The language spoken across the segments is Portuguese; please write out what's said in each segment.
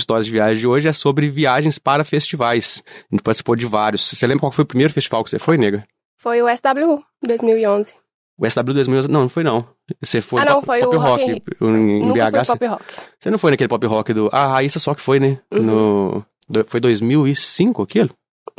Histórias de Viagem de hoje é sobre viagens para festivais. A gente participou de vários. Você lembra qual foi o primeiro festival que você foi, nega? Foi o SW 2011. O SW 2011, não, não foi não. Você foi ah, não, foi pop o rock, rock em, em BH. Foi pop rock. Você não foi naquele pop rock do. Ah, a Raíssa só que foi, né? Uhum. No, foi 2005 aquilo?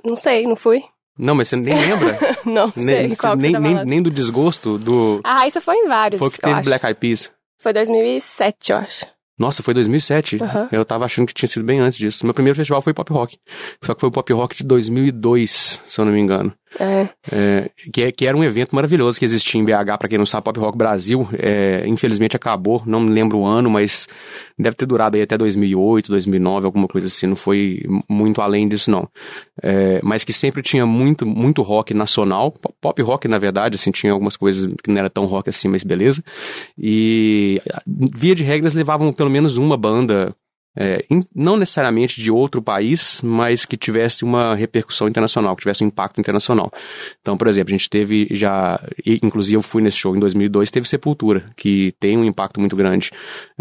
Não sei, não fui. Não, mas você nem lembra? não nem, nem, tá nem, nem, do desgosto do. A Raíssa foi em vários. Foi que teve Black Eyed Peas. Foi 2007, eu acho. Nossa, foi 2007. Uhum. Eu tava achando que tinha sido bem antes disso. Meu primeiro festival foi pop rock. Só que foi o pop rock de 2002, se eu não me engano. É. É, que, é, que, era um evento maravilhoso que existia em BH, para quem não sabe, Pop Rock Brasil. É, infelizmente acabou, não me lembro o ano, mas deve ter durado aí até 2008, 2009, alguma coisa assim. Não foi muito além disso, não. É, mas que sempre tinha muito, muito rock nacional. Pop rock, na verdade, assim, tinha algumas coisas que não era tão rock assim, mas beleza. E via de regras levavam pelo menos uma banda é, in, não necessariamente de outro país, mas que tivesse uma repercussão internacional, que tivesse um impacto internacional. Então, por exemplo, a gente teve já, inclusive eu fui nesse show em 2002, teve Sepultura, que tem um impacto muito grande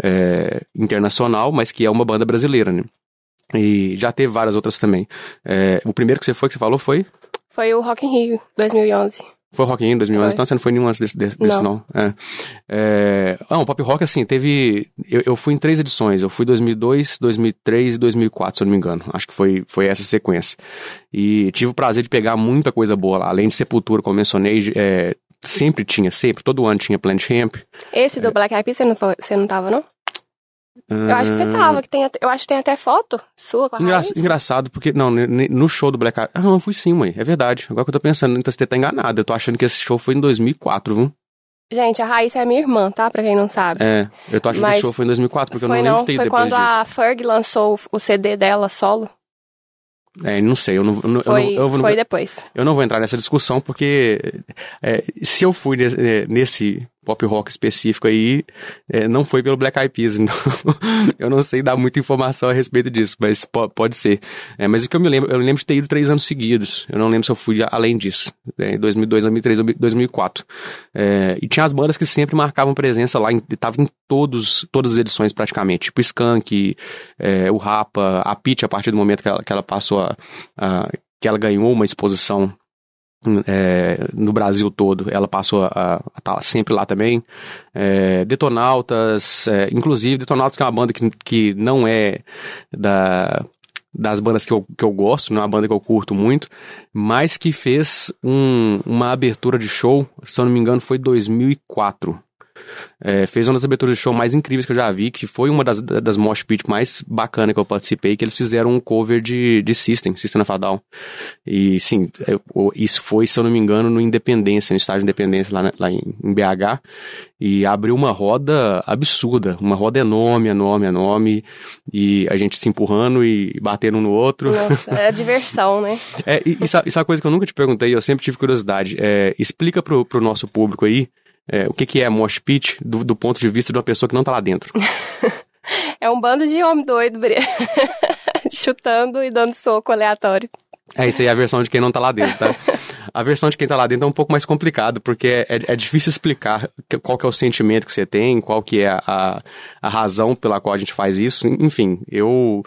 é, internacional, mas que é uma banda brasileira, né? E já teve várias outras também. É, o primeiro que você foi, que você falou, foi? Foi o Rock in Rio, 2011. Foi o Rock in 2011, não então você não foi nenhum antes desse, desse não. não. É. É... Ah, o Pop Rock, assim, teve... Eu, eu, fui em três edições. Eu fui 2002, 2003 e 2004, se eu não me engano. Acho que foi, foi essa sequência. E tive o prazer de pegar muita coisa boa lá. Além de Sepultura, como eu mencionei, é... sempre tinha, sempre. Todo ano tinha Plant Camp. Esse do é. Black Eyed Peas, você não, foi, você não tava, não? Eu acho que você ah. tava, que tem, eu acho que tem até foto sua com a Engra, Engraçado, porque, não, no show do Black Eyed... Ah, não, eu fui sim, mãe, é verdade. Agora que eu tô pensando, então você tá enganada, eu tô achando que esse show foi em 2004, viu? Gente, a Raíssa é minha irmã, tá? Pra quem não sabe. É, eu tô achando Mas que esse show foi em 2004, porque eu não, não lembro foi depois quando disso. a Ferg lançou o CD dela solo. É, não sei, eu não, eu não, foi, eu não, eu não, depois. Eu não vou entrar nessa discussão, porque é, se eu fui nesse pop rock específico aí, é, não foi pelo Black Eyed Peas, então eu não sei dar muita informação a respeito disso, mas po pode ser. É, mas o que eu me lembro, eu me lembro de ter ido três anos seguidos, eu não lembro se eu fui além disso, né, em é, 2002, 2003, 2004. e tinha as bandas que sempre marcavam presença lá, estavam em todos, todas as edições praticamente, tipo Skank, é, o Rapa, a Pitch, a partir do momento que ela, que ela passou a, a que ela ganhou uma exposição é, no Brasil todo, ela passou a estar tá sempre lá também. É, Detonautas, é, inclusive Detonautas que é uma banda que, que não é da, das bandas que eu, que eu gosto, não é uma banda que eu curto muito, mas que fez um, uma abertura de show, se eu não me engano foi 2004, é, fez uma das aberturas de show mais incríveis que eu já vi, que foi uma das, das mosh pit mais bacanas que eu participei, que eles fizeram um cover de, de System, System of Down. E, sim, eu, é, isso foi, se eu não me engano, no Independência, no estádio Independência, lá, lá em, em BH. E abriu uma roda absurda, uma roda enorme, enorme, enorme. E a gente se empurrando e batendo um no outro. Nossa, é a diversão, né? é, e, isso, é uma coisa que eu nunca te perguntei, eu sempre tive curiosidade. É, explica pro, pro nosso público aí é, o que, que é mosh pit do, do, ponto de vista de uma pessoa que não tá lá dentro? é um bando de homem doido, chutando e dando soco aleatório. É, isso aí é a versão de quem não tá lá dentro, tá? A versão de quem tá lá dentro é um pouco mais complicado, porque é, é, é difícil explicar qual que é o sentimento que você tem, qual que é a, a razão pela qual a gente faz isso. Enfim, eu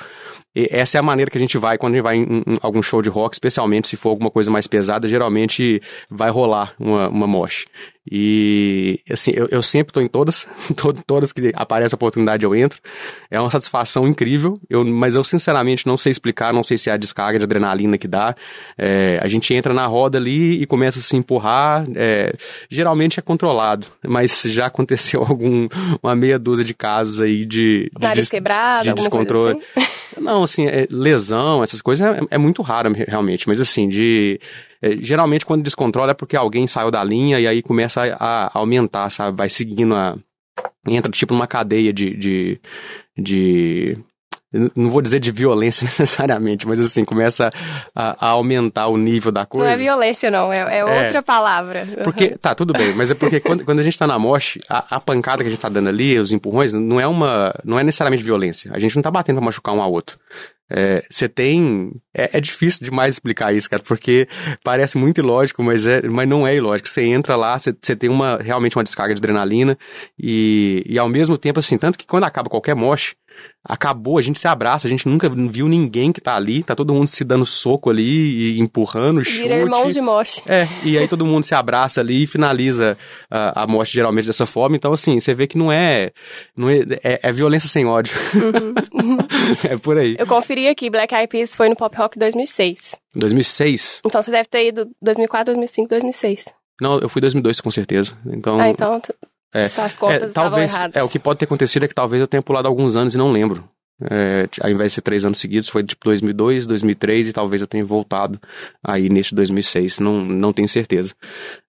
e essa é a maneira que a gente vai quando a gente vai em, em algum show de rock, especialmente se for alguma coisa mais pesada, geralmente vai rolar uma, uma mosh. E, assim, eu, eu sempre estou em todas, todo, todas que aparece a oportunidade eu entro. É uma satisfação incrível, eu, mas eu sinceramente não sei explicar, não sei se é a descarga de adrenalina que dá. É, a gente entra na roda ali e começa a se empurrar, é, geralmente é controlado, mas já aconteceu algum, uma meia dúzia de casos aí de... de Nariz quebrado, de descontrole. Assim? Não, não, assim, é, lesão, essas coisas é, é muito raro realmente, mas assim, de. É, geralmente quando descontrola é porque alguém saiu da linha e aí começa a, a aumentar, sabe? Vai seguindo a. Entra tipo numa cadeia de, de, de não vou dizer de violência necessariamente, mas assim, começa a, a aumentar o nível da coisa. Não é violência, não, é, é, é. outra é, palavra. Porque, uhum. tá, tudo bem, mas é porque quando, quando a gente tá na moche, a, a, pancada que a gente tá dando ali, os empurrões, não é uma. não é necessariamente violência. A gente não tá batendo pra machucar um ao outro. É, você é, tem. É, difícil demais explicar isso, cara, porque parece muito ilógico, mas, é, mas não é ilógico. Você entra lá, você tem uma realmente uma descarga de adrenalina, e, e ao mesmo tempo, assim, tanto que quando acaba qualquer moche, acabou, a gente se abraça, a gente nunca viu ninguém que tá ali, tá todo mundo se dando soco ali e empurrando, Vira irmãos de moche. É, e aí todo mundo se abraça ali e finaliza a, ah, a morte geralmente dessa forma. Então, assim, você vê que não é. Não é, é, é violência sem ódio. Uhum. é por aí. Eu conferi aqui, Black Eyed Peas foi no Pop Rock 2006. 2006? Então você deve ter ido 2004, 2005, 2006. Não, eu fui em 2002 com certeza. Então. Ah, então é, Só as contas é, estavam talvez, erradas. É, o que pode ter acontecido é que talvez eu tenha pulado alguns anos e não lembro. É, ao invés de ser três anos seguidos, foi tipo 2002, 2003 e talvez eu tenha voltado aí neste 2006, não, não tenho certeza.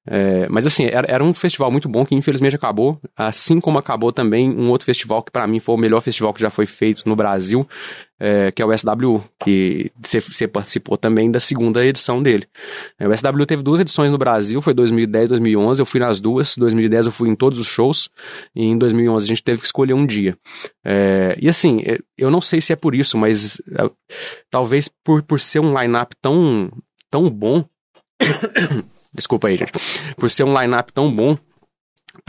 É, mas assim, era, era, um festival muito bom que infelizmente acabou, assim como acabou também um outro festival que para mim foi o melhor festival que já foi feito no Brasil, é, que é o SW que você participou também da segunda edição dele. É, o SW teve duas edições no Brasil, foi 2010 e 2011, eu fui nas duas, 2010 eu fui em todos os shows, e em 2011 a gente teve que escolher um dia. É, e assim, é, eu não sei se é por isso, mas é, talvez por, por ser um line-up tão, tão bom... Desculpa aí, gente. Por ser um line-up tão bom,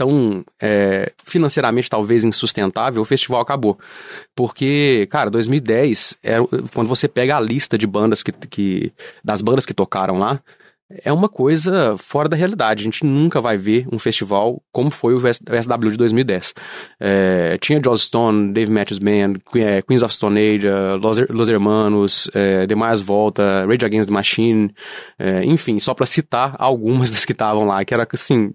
tão é, financeiramente talvez insustentável, o festival acabou. Porque, cara, 2010, é, quando você pega a lista de bandas que, que. das bandas que tocaram lá, é uma coisa fora da realidade. A gente nunca vai ver um festival como foi o SW de 2010. É, tinha Joss Stone, Dave Matthews Band, é, Queens of Stone Age, eh, Los, Los Hermanos, é, eh, Demais Volta, Rage Against the Machine, é, enfim, só para citar algumas das que estavam lá, que era assim,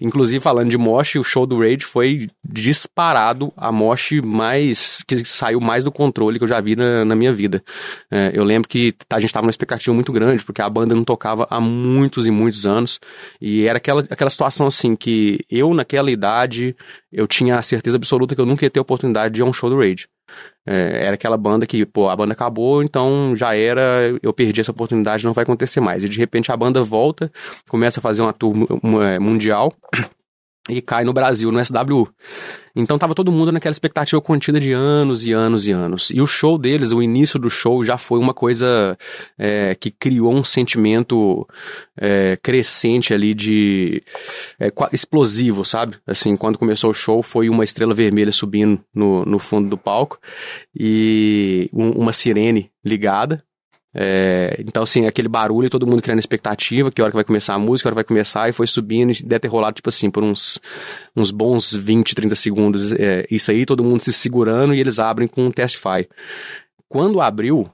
inclusive falando de Mosh, o show do Rage foi disparado a Mosh mais, que saiu mais do controle que eu já vi na, na minha vida. É, eu lembro que a gente tava numa expectativa muito grande, porque a banda não tocava há muitos e muitos anos. E era aquela, aquela situação assim que eu, naquela idade, eu tinha a certeza absoluta que eu nunca ia ter oportunidade de ir a um show do Rage. É, era aquela banda que, pô, a banda acabou, então já era, eu perdi essa oportunidade, não vai acontecer mais. E de repente a banda volta, começa a fazer uma tour é, mundial e cai no Brasil, no SWU. Então tava todo mundo naquela expectativa contida de anos e anos e anos. E o show deles, o início do show já foi uma coisa é, que criou um sentimento é, crescente ali de é, explosivo, sabe? Assim, quando começou o show foi uma estrela vermelha subindo no, no fundo do palco e um, uma sirene ligada é, então, assim, aquele barulho, todo mundo criando expectativa, que hora que vai começar a música, que hora vai começar, e foi subindo e deve ter rolado, tipo assim, por uns, uns bons 20, 30 segundos. É, isso aí, todo mundo se segurando e eles abrem com um testify. Quando abriu,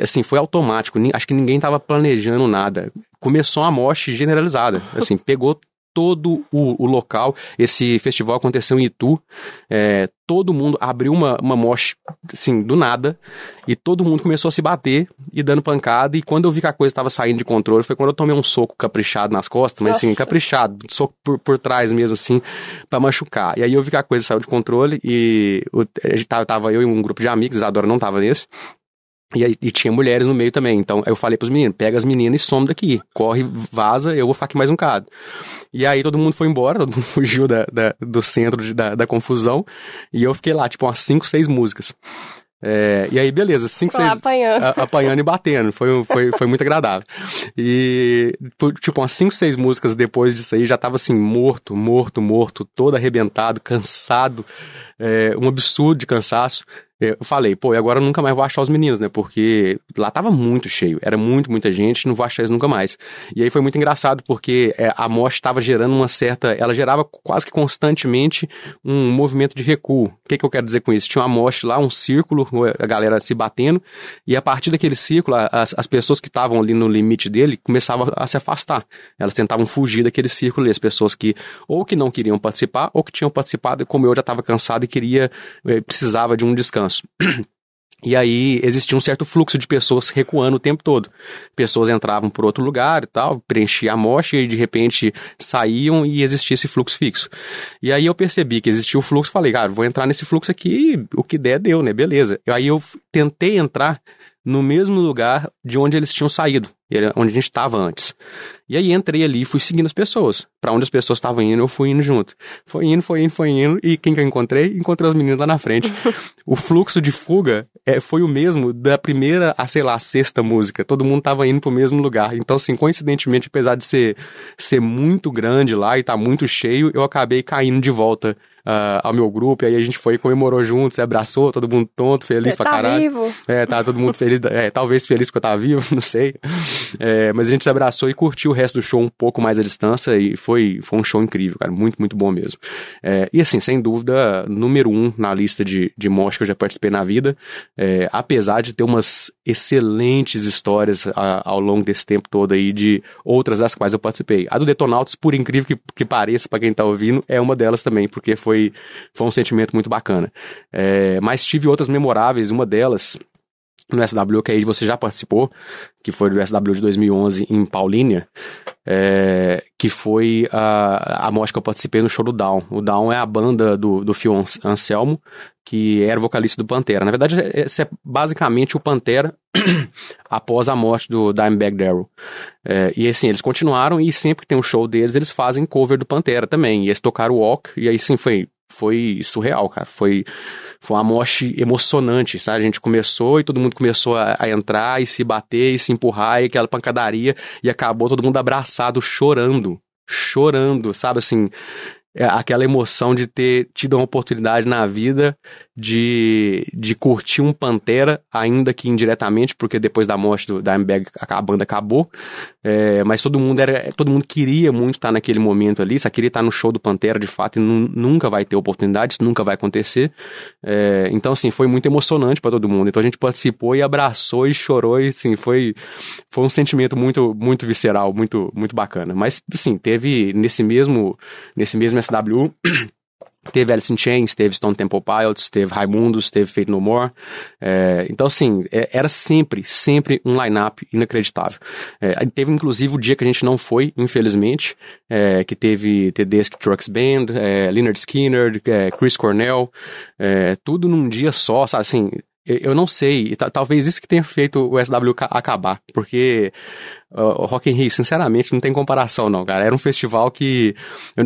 assim, foi automático, acho que ninguém tava planejando nada. Começou uma morte generalizada, assim, pegou todo o, o, local. Esse festival aconteceu em Itu. É, todo mundo abriu uma, uma mosh, assim, do nada. E todo mundo começou a se bater e dando pancada. E quando eu vi que a coisa estava saindo de controle, foi quando eu tomei um soco caprichado nas costas, mas assim, Nossa. assim, caprichado, soco por, por trás mesmo, assim, para machucar. E aí eu vi que a coisa saiu de controle e eu, tava eu e um grupo de amigos, a Dora não tava nesse. E, e, tinha mulheres no meio também. Então eu falei pros meninos: pega as meninas e some daqui. Corre, vaza, eu vou ficar aqui mais um bocado. E aí todo mundo foi embora, todo mundo fugiu da, da do centro de, da, da, confusão. E eu fiquei lá, tipo, umas 5, 6 músicas. É, e aí, beleza, 5, 6. Apanhando. A, apanhando e batendo. Foi, foi, foi muito agradável. E, tipo, umas 5, 6 músicas depois disso aí, já tava assim, morto, morto, morto, todo arrebentado, cansado. É, um absurdo de cansaço eu falei, pô, e agora eu nunca mais vou achar os meninos, né? Porque lá tava muito cheio, era muito, muita gente, não vou achar eles nunca mais. E aí foi muito engraçado, porque é, a Mosh estava gerando uma certa. Ela gerava quase que constantemente um movimento de recuo. O que, que eu quero dizer com isso? Tinha uma Mosh lá, um círculo, a galera se batendo, e a partir daquele círculo, as, as pessoas que estavam ali no limite dele começavam a se afastar. Elas tentavam fugir daquele círculo ali, as pessoas que ou que não queriam participar, ou que tinham participado, e como eu já estava cansado e queria, eh, precisava de um descanso anos. E aí existia um certo fluxo de pessoas recuando o tempo todo. Pessoas entravam por outro lugar e tal, preenchiam a mocha e de repente saíam e existia esse fluxo fixo. E aí eu percebi que existia o fluxo, falei, cara, vou entrar nesse fluxo aqui, o que der deu, né? Beleza. aí eu tentei entrar no mesmo lugar de onde eles tinham saído, onde a gente estava antes. E aí entrei ali e fui seguindo as pessoas. Para onde as pessoas estavam indo, eu fui indo junto. Foi indo, foi indo, foi indo. E quem que eu encontrei? Encontrei as meninas lá na frente. o fluxo de fuga é, foi o mesmo da primeira a, sei lá, a sexta música. Todo mundo tava indo pro mesmo lugar. Então, assim, coincidentemente, apesar de ser, ser muito grande lá e tá muito cheio, eu acabei caindo de volta uh, ao meu grupo, e aí a gente foi e comemorou junto, se abraçou, todo mundo tonto, feliz é, pra tá caralho. Vivo. É, tá todo mundo feliz, é, talvez feliz que eu tava vivo, não sei. É, mas a gente se abraçou e curtiu o resto do show um pouco mais à distância, e foi, foi um show incrível, cara, muito, muito bom mesmo. É, e assim, sem dúvida, número um na lista de, de mostras que eu já participei na vida, é, apesar de ter umas excelentes histórias a, ao longo desse tempo todo aí, de outras das quais eu participei. A do Detonautas, por incrível que, que pareça, para quem tá ouvindo, é uma delas também, porque foi foi, foi um sentimento muito bacana. É, mas tive outras memoráveis, uma delas no SW, que aí você já participou, que foi do SW de 2011 em Paulínia, é, que foi a, a mostra que eu participei no show do Down. O Down é a banda do, do Fio Anselmo, que era vocalista do Pantera. Na verdade, é, esse é basicamente o Pantera após a morte do Dimebag Darrell. É, e assim, eles continuaram e sempre que tem um show deles, eles fazem cover do Pantera também. E eles tocaram Walk, e aí sim foi foi surreal, cara. Foi, foi uma morte emocionante, sabe? A gente começou e todo mundo começou a, a, entrar e se bater e se empurrar e aquela pancadaria e acabou todo mundo abraçado, chorando. Chorando, sabe assim? É, aquela emoção de ter tido uma oportunidade na vida de, de curtir um Pantera, ainda que indiretamente, porque depois da morte do, da Dimebag a, banda acabou. É, mas todo mundo era todo mundo queria muito estar tá naquele momento ali, só queria estar tá no show do Pantera de fato e nunca vai ter oportunidade, isso nunca vai acontecer. É, então, assim, foi muito emocionante para todo mundo. Então a gente participou e abraçou e chorou, e assim, foi, foi um sentimento muito, muito visceral, muito, muito bacana. Mas, assim, teve nesse mesmo, nesse mesmo SW. Teve Alice in Chains, teve Stone Temple Pilots, teve Raimundos, teve Fate No More. É, então, assim, é, era sempre, sempre um line-up inacreditável. É, teve, inclusive, o dia que a gente não foi, infelizmente, é, que teve Tedeschi Trucks Band, é, Leonard Skinner, é, Chris Cornell, tudo num dia só, sabe, assim eu não sei, talvez isso que tenha feito o SWK acabar, porque o Rock in Rio, sinceramente, não tem comparação não, cara, era um festival que,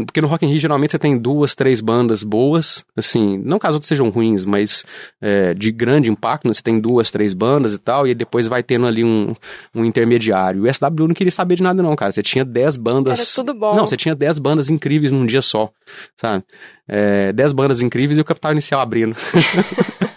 porque no Rock in Rio geralmente você tem duas, três bandas boas, assim, não caso outras sejam ruins, mas é, de grande impacto, né? você tem duas, três bandas e tal, e depois vai tendo ali um, um intermediário, o SW não queria saber de nada não, cara, você tinha dez bandas... Era tudo bom. Não, você tinha dez bandas incríveis num dia só, sabe? É, dez bandas incríveis e o Capital Inicial abrindo.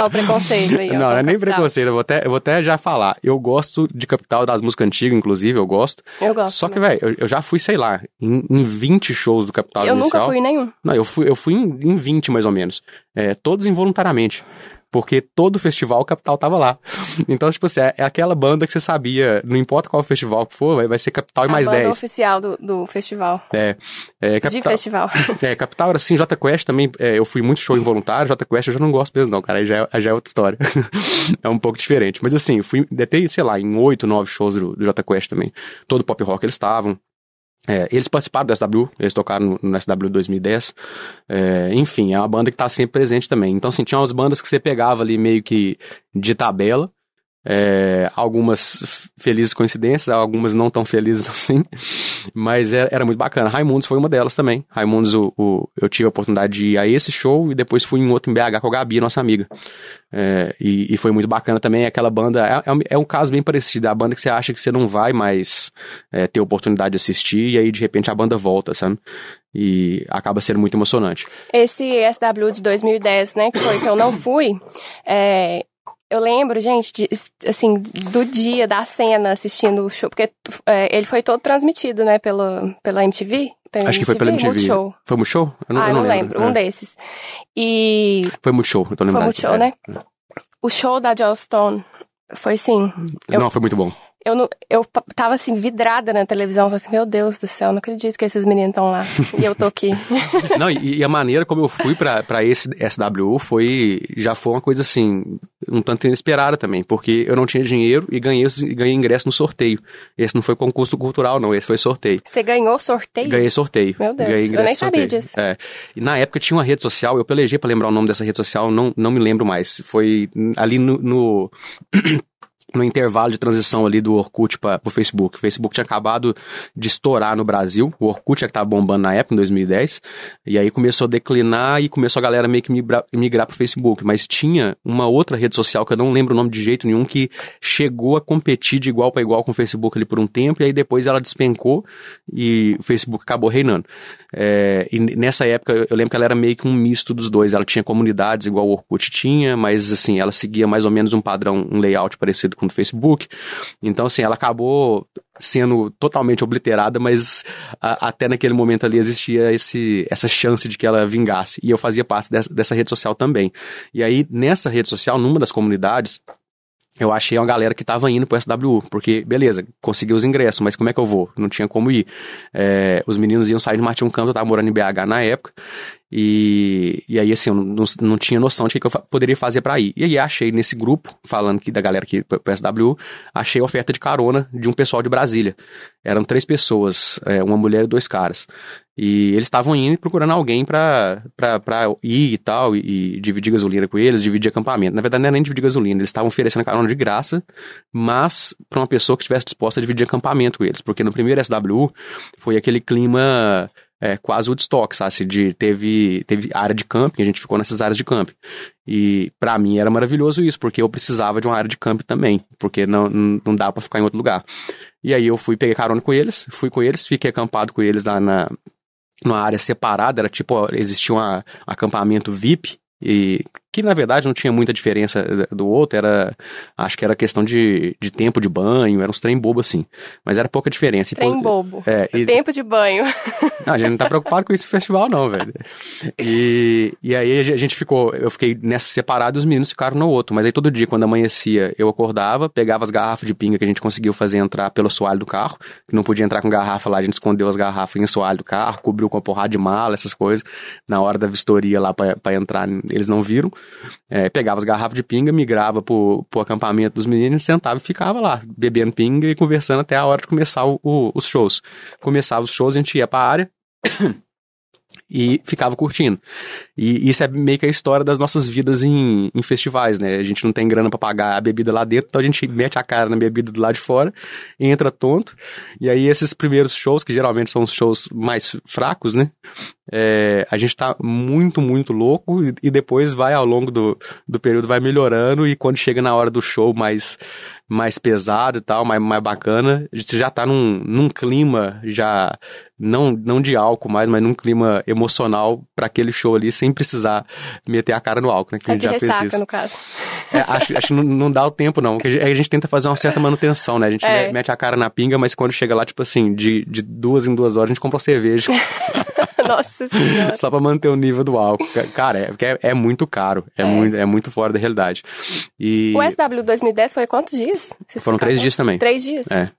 Olha o preconceito aí. não, não é nem preconceito, eu vou, até, eu vou até já falar. Eu gosto de Capital, das músicas antigas, inclusive, eu gosto. Eu gosto. Só que, velho, eu, eu, já fui, sei lá, em, em 20 shows do Capital Eu inicial. nunca fui em nenhum. Não, eu fui, eu fui em, em 20, mais ou menos. É, todos involuntariamente. Porque todo festival, o Capital tava lá. Então, tipo assim, é, é aquela banda que você sabia, não importa qual festival que for, vai, vai ser Capital e a mais banda 10. oficial do, do festival. É. é Capital, De festival. É, Capital era assim, J Quest também, é, eu fui muito show involuntário, J Quest eu já não gosto mesmo não, cara, aí já, é, já é outra história. é um pouco diferente. Mas assim, eu fui, até, sei lá, em oito, nove shows do, do J Quest também. Todo pop rock eles estavam. É, eles participaram do SW, eles tocaram no, no SW 2010. É, enfim, é uma banda que está sempre presente também. Então, assim, tinha umas bandas que você pegava ali meio que de tabela é, algumas felizes coincidências, algumas não tão felizes assim, mas era, é, era muito bacana. Raimundos foi uma delas também. Raimundos, o, o, eu tive a oportunidade de ir a esse show e depois fui em outro em BH com a Gabi, nossa amiga. É, e, e, foi muito bacana também. Aquela banda é, é, um é caso bem parecido, é a banda que você acha que você não vai mais ter oportunidade de assistir e aí de repente a banda volta, sabe? e acaba sendo muito emocionante. Esse SW de 2010, né, que foi que eu não fui, é, eu lembro, gente, de, assim, do dia, da cena, assistindo o show, porque é, ele foi todo transmitido, né, pelo, pela MTV? Pela Acho MTV? que foi pela MTV. Multishow. Foi Multishow? Eu não, ah, eu não, não lembro. lembro. É. Um desses. E... Foi Multishow, eu tô lembrando. Foi Multishow, é. né? É. O show da Joss Stone foi, sim... Eu... Não, foi muito bom eu, não, eu tava assim, vidrada na televisão, falei assim, meu Deus do céu, não acredito que esses meninos estão lá e eu tô aqui. não, e, e, a maneira como eu fui para esse SWU foi, já foi uma coisa assim, um tanto inesperada também, porque eu não tinha dinheiro e ganhei, ganhei ingresso no sorteio. Esse não foi concurso cultural, não, esse foi sorteio. Você ganhou sorteio? Ganhei sorteio. Meu Deus, ganhei ingresso eu nem sabia disso. É. E na época tinha uma rede social, eu pelejei para lembrar o nome dessa rede social, não, não me lembro mais. Foi ali no, no no intervalo de transição ali do Orkut para o Facebook. O Facebook tinha acabado de estourar no Brasil, o Orkut é que estava bombando na época, em 2010, e aí começou a declinar e começou a galera meio que migrar, migrar para o Facebook. Mas tinha uma outra rede social, que eu não lembro o nome de jeito nenhum, que chegou a competir de igual para igual com o Facebook ali por um tempo, e aí depois ela despencou e o Facebook acabou reinando. É, e nessa época, eu lembro que ela era meio que um misto dos dois. Ela tinha comunidades igual o Orkut tinha, mas assim, ela seguia mais ou menos um padrão, um layout parecido com o Facebook. Então, assim, ela acabou sendo totalmente obliterada, mas a, até naquele momento ali existia esse, essa chance de que ela vingasse. E eu fazia parte dessa, dessa rede social também. E aí, nessa rede social, numa das comunidades, eu achei uma galera que estava indo o SWU, porque, beleza, consegui os ingressos, mas como é que eu vou? Não tinha como ir. É, os meninos iam sair de Martim Campos, eu estava morando em BH na época, e, e aí, assim, eu não, não tinha noção de o que, que eu fa poderia fazer para ir. E aí, achei nesse grupo, falando que da galera aqui pro SW, achei a oferta de carona de um pessoal de Brasília. Eram três pessoas, é, uma mulher e dois caras. E eles estavam indo e procurando alguém pra, pra, pra ir e tal, e, e, dividir gasolina com eles, dividir acampamento. Na verdade, não era nem dividir gasolina, eles estavam oferecendo carona de graça, mas pra uma pessoa que estivesse disposta a dividir acampamento com eles. Porque no primeiro SW foi aquele clima é, quase Woodstock, sabe? Assim, de, teve, teve área de camping, a gente ficou nessas áreas de camping. E para mim era maravilhoso isso, porque eu precisava de uma área de camping também, porque não, não dá para ficar em outro lugar. E aí eu fui, peguei carona com eles, fui com eles, fiquei acampado com eles lá na numa área separada, era tipo, existia um acampamento VIP e que na verdade não tinha muita diferença eh, eh, do outro, era, acho que era questão de, de tempo de banho, era uns trem bobo assim, mas era pouca diferença. Trem e, bobo, é, é, e, tempo de banho. Não, a gente não tá preocupado com esse festival não, velho. E, e aí a gente ficou, eu fiquei nessa separada os meninos ficaram no outro, mas aí todo dia quando amanhecia eu acordava, pegava as garrafas de pinga que a gente conseguiu fazer entrar pelo soalho do carro, que não podia entrar com garrafa lá, a gente escondeu as garrafas em soalho do carro, cobriu com a porrada de mala, essas coisas, na hora da vistoria lá para entrar eles não viram, é, pegava as garrafas de pinga, migrava pro, pro acampamento dos meninos, sentava e ficava lá, bebendo pinga e conversando até a hora de começar o, o, os shows. Começava os shows, a gente ia pra área. e ficava curtindo. E isso é meio que a história das nossas vidas em, em festivais, né? A gente não tem grana para pagar a bebida lá dentro, então a gente mete a cara na bebida do lado de fora, entra tonto. E aí esses primeiros shows, que geralmente são os shows mais fracos, né? é, a gente tá muito, muito louco e, e, depois vai ao longo do, do período vai melhorando e quando chega na hora do show mais, mais pesado e tal, mais, mais bacana, a gente já tá num, num clima já, não, não de álcool mais, mas num clima emocional para aquele show ali sem precisar meter a cara no álcool, né? Que tá a gente já ressaca, fez isso. no caso. É, acho, acho que não, não, dá o tempo não, porque a gente, a gente tenta fazer uma certa é. manutenção, né? A gente é. mete a cara na pinga, mas quando chega lá, tipo assim, de, de duas em duas horas a gente compra uma cerveja. Nossa senhora. Só pra manter o nível do álcool. Cara, é, é, é muito caro. É, é, Muito, é muito fora da realidade. E... O SW 2010 foi quantos dias? Vocês Foram três dias também. Três dias? É.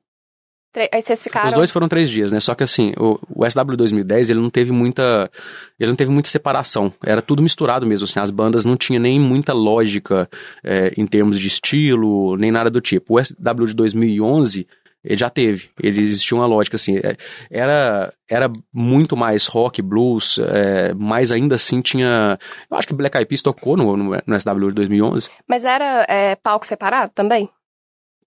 Aí vocês ficaram... Os dois foram três dias, né? Só que assim, o, o, SW 2010, ele não teve muita... Ele não teve muita separação. Era tudo misturado mesmo, assim. As bandas não tinham nem muita lógica é, em termos de estilo, nem nada do tipo. O SW de 2011 ele já teve. Ele existia uma lógica assim. É, era, era muito mais rock, blues, é, mas ainda assim tinha. Eu acho que Black Eyed Peas tocou no, no, no SW 2011. Mas era é, palco separado também?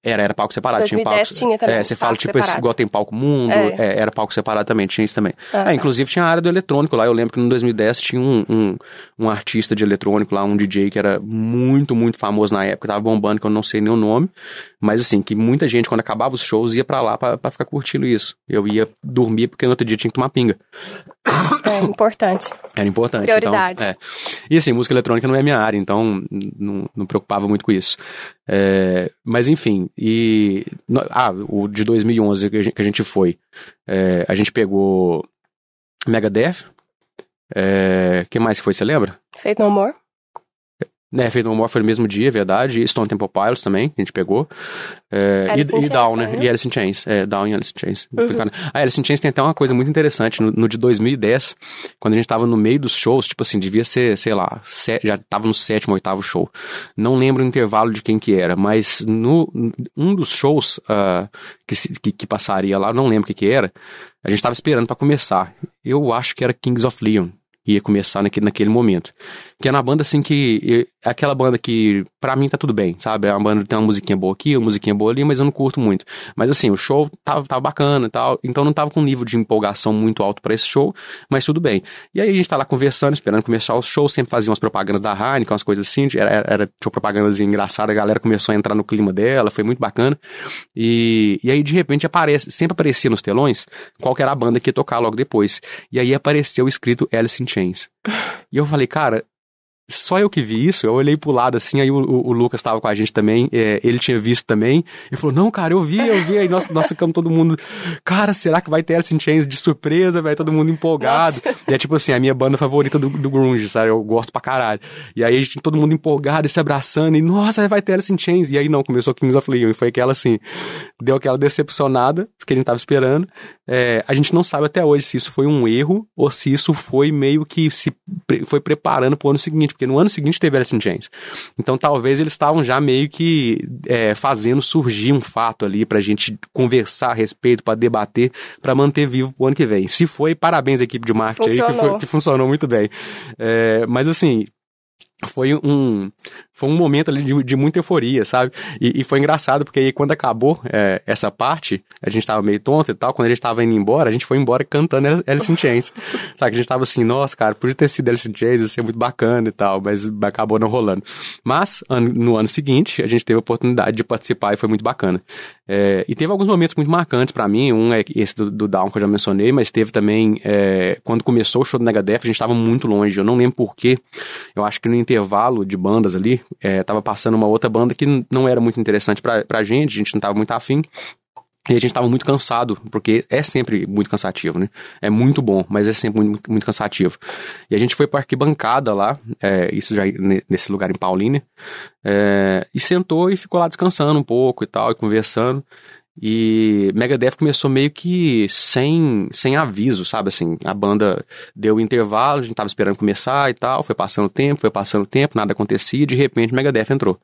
Era, era palco separado. tinha, palco, tinha também. É, você fala, tipo, separado. esse igual tem palco mundo, é. É, era palco separado também, tinha isso também. Ah, é, tá. inclusive tinha a área do eletrônico lá. Eu lembro que no 2010 tinha um, um, um, artista de eletrônico lá, um DJ que era muito, muito famoso na época, tava bombando, que eu não sei nem o nome. Mas assim, que muita gente, quando acabava os shows, ia para lá para ficar curtindo isso. Eu ia dormir porque no outro dia tinha que tomar pinga. É importante. Era importante. Então, Prioridades. Então, é. E assim, música eletrônica não é minha área, então não, não preocupava muito com isso. É, mas enfim, e. Ah, o de 2011 que a gente, que a gente foi. É, a gente pegou Megadeth. É, que mais que foi, você lembra? Feito No More. Né, Fatal More foi no mesmo dia, verdade. Stone Temple Pilots também, que a gente pegou. É, e, e Down, né? E né? Alice in Chains. É, Down e Alice in Chains. Uhum. A ah, Alice in Chains tem até uma coisa muito interessante. No, no, de 2010, quando a gente tava no meio dos shows, tipo assim, devia ser, sei lá, set, já tava no sétimo, oitavo show. Não lembro o intervalo de quem que era, mas no um dos shows uh, que, se, que, que, passaria lá, não lembro o que que era, a gente tava esperando para começar. Eu acho que era Kings of Leon ia começar naquele, naquele momento. Que é na banda, assim, que é aquela banda que, para mim, tá tudo bem, sabe? É uma banda que tem uma musiquinha boa aqui, uma musiquinha boa ali, mas eu não curto muito. Mas assim, o show tava, tá, tava tá bacana e tal, então não tava com um nível de empolgação muito alto para esse show, mas tudo bem. E aí a gente tá lá conversando, esperando começar o show, sempre fazia umas propagandas da Heineken, umas coisas assim, era, era tinha propagandas engraçadas, a galera começou a entrar no clima dela, foi muito bacana. E, e aí de repente aparece, sempre aparecia nos telões qual era a banda que ia tocar logo depois. E aí apareceu escrito Alice in Chains. E eu falei, cara, só eu que vi isso, eu olhei pro lado assim, aí o, o Lucas tava com a gente também, é, ele tinha visto também, e falou: Não, cara, eu vi, eu vi, aí nós, nós ficamos todo mundo, cara, será que vai ter Alice in Chains de surpresa, velho? Todo mundo empolgado. Nossa. E é tipo assim, a minha banda favorita do, do Grunge, sabe? Eu gosto pra caralho. E aí a gente, todo mundo empolgado e se abraçando, e nossa, vai ter Alice in Chains. E aí não, começou Kings of Leon, e foi aquela assim, deu aquela decepcionada, porque a gente tava esperando, é, a gente não sabe até hoje se isso foi um erro ou se isso foi meio que se pre foi preparando para o ano seguinte, porque no ano seguinte teve Alice in Chains. Então talvez eles estavam já meio que é, fazendo surgir um fato ali para a gente conversar a respeito, para debater, para manter vivo para o ano que vem. Se foi, parabéns à equipe de marketing aí, que, foi, que funcionou muito bem. É, mas assim, foi um foi um momento ali de, de muita euforia, sabe? E, e, foi engraçado, porque aí quando acabou é, essa parte, a gente tava meio tonto e tal, quando a gente tava indo embora, a gente foi embora cantando Alice in Chains, sabe? a gente tava assim, nossa, cara, podia ter sido Alice in Chains, ia ser muito bacana e tal, mas acabou não rolando. Mas, no ano seguinte, a gente teve a oportunidade de participar e foi muito bacana. É, e teve alguns momentos muito marcantes para mim, um é esse do, do, Down que eu já mencionei, mas teve também, é, quando começou o show do Megadeth, a gente tava muito longe, eu não lembro porquê, eu acho que não entendi intervalo de bandas ali, é, tava passando uma outra banda que não era muito interessante pra, pra gente, a gente não tava muito afim. E a gente tava muito cansado, porque é sempre muito cansativo, né? É muito bom, mas é sempre muito, muito cansativo. E a gente foi para arquibancada lá, é, isso já nesse lugar em Paulínia, é, e sentou e ficou lá descansando um pouco e tal, e conversando. E Megadeth começou meio que sem, sem aviso, sabe? Assim, a banda deu intervalo, a gente tava esperando começar e tal, foi passando o tempo, foi passando o tempo, nada acontecia, e de repente Megadeth entrou.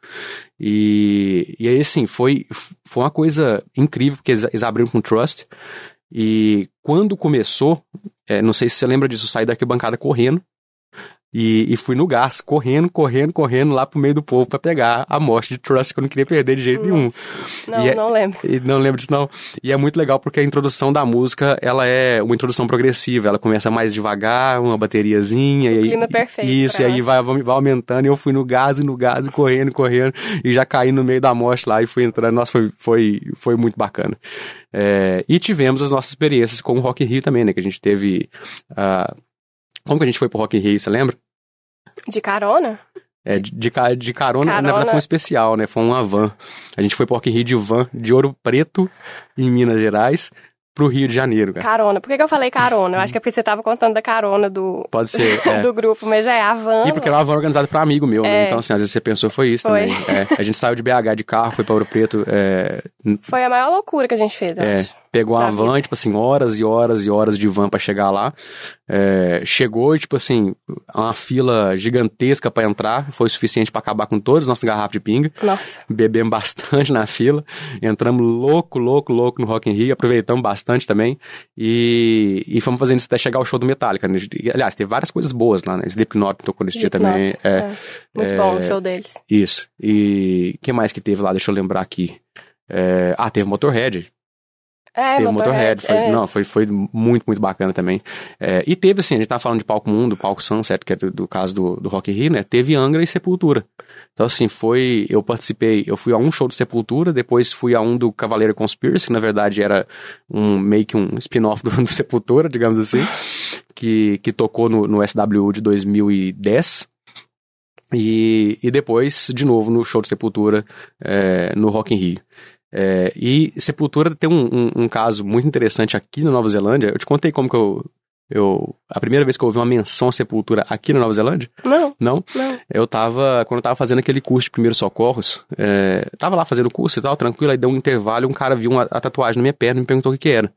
E, e aí, assim, foi, foi uma coisa incrível, porque eles, eles abriram com Trust, e quando começou, é, não sei se você lembra disso, eu saí da bancada correndo, e, e, fui no gás, correndo, correndo, correndo lá pro meio do povo para pegar a morte de Trust que eu não queria perder de jeito Nossa. nenhum. Não, é, não lembro. não lembro disso, não. E é muito legal porque a introdução da música, ela é uma introdução progressiva. Ela começa mais devagar, uma bateriazinha. O e clima é perfeito. Isso, e aí vai, vai, aumentando. E eu fui no gás, e no gás, e correndo, correndo. E já caí no meio da morte lá e fui entrando. Nossa, foi, foi, foi muito bacana. É, e tivemos as nossas experiências com o Rock in Rio também, né? Que a gente teve... Uh, como que a gente foi pro Rock in Rio, você lembra? De carona? É, de, de, de carona, né, carona, na verdade foi um especial, né? Foi uma van. A gente foi pro Rock in Rio de van de Ouro Preto, em Minas Gerais, pro Rio de Janeiro, cara. Carona. Por que, que eu falei carona? Eu acho hum. que é porque você tava contando da carona do... Pode ser, é. Do grupo, mas é a van... E porque era uma van organizada pra amigo meu, né, é. né? Então, assim, às vezes você pensou, foi isso foi. também. É. A gente saiu de BH de carro, foi pra Ouro Preto, é, Foi a maior loucura que a gente fez, eu é. acho. Pegou a van, vida. tipo assim, horas e horas e horas de van para chegar lá. É, chegou, tipo assim, uma fila gigantesca para entrar. Foi o suficiente para acabar com todas as nossas garrafas de pinga. Nossa. Bebemos bastante na fila. Entramos louco, louco, louco no Rock in Rio. Aproveitamos bastante também. E, e fomos fazendo isso até chegar ao show do Metallica. Né? Aliás, teve várias coisas boas lá, né? Slipknot tocou nesse dia também. É, é. Muito é, bom o show deles. Isso. E o que mais que teve lá? Deixa eu lembrar aqui. É, ah, teve Motorhead. É, teve Motorhead. Motorhead foi, é. Não, foi, foi muito, muito bacana também. É, e teve, assim, a gente tava falando de Palco Mundo, Palco Sunset, que é do, do caso do, do Rock Rio, né? Teve Angra e Sepultura. Então, assim, foi... Eu participei... Eu fui a um show do Sepultura, depois fui a um do Cavaleiro Conspiracy, que na verdade era um meio que um spin-off do, do, Sepultura, digamos assim, que, que tocou no, no SWU de 2010. E, e depois, de novo, no show do Sepultura, é, no Rock in Rio. É, e Sepultura tem um, um, um, caso muito interessante aqui na Nova Zelândia. Eu te contei como que eu eu, a primeira vez que eu ouvi uma menção à sepultura aqui na Nova Zelândia? Não. Não? não. Eu tava, quando eu tava fazendo aquele curso de primeiros socorros, é, tava lá fazendo o curso e tal, tranquilo, aí deu um intervalo, um cara viu uma, a tatuagem na minha perna e me perguntou o que que era.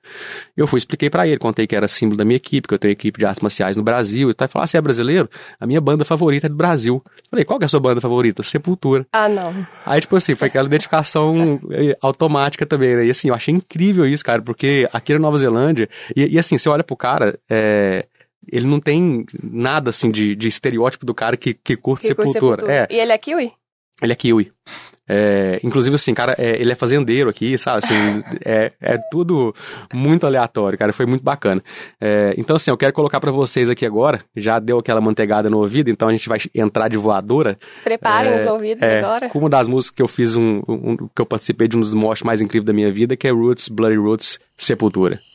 Eu fui, expliquei para ele, contei que era símbolo da minha equipe, que eu tenho equipe de artes marciais no Brasil e tal, e falou, assim ah, é brasileiro? A minha banda favorita é do Brasil. Falei, qual que é a sua banda favorita? Sepultura. Ah, não. Aí, tipo assim, foi aquela identificação é, automática também, né? E assim, eu achei incrível isso, cara, porque aqui na Nova Zelândia, e, e assim, você olha pro cara, é, é, ele não tem nada assim de, de estereótipo do cara que, que curte que sepultura. Curte sepultura. É. E ele é kiwi? Ele é kiwi. É, inclusive, assim, cara, é, ele é fazendeiro aqui, sabe? Assim, é, é, tudo muito aleatório, cara. Foi muito bacana. É, então, assim, eu quero colocar para vocês aqui agora. Já deu aquela manteigada no ouvido, então a gente vai entrar de voadora. Preparem é, os ouvidos agora. Uma das músicas que eu fiz, um, um, que eu participei de um dos mostres mais incríveis da minha vida, que é Roots, Bloody Roots, Sepultura.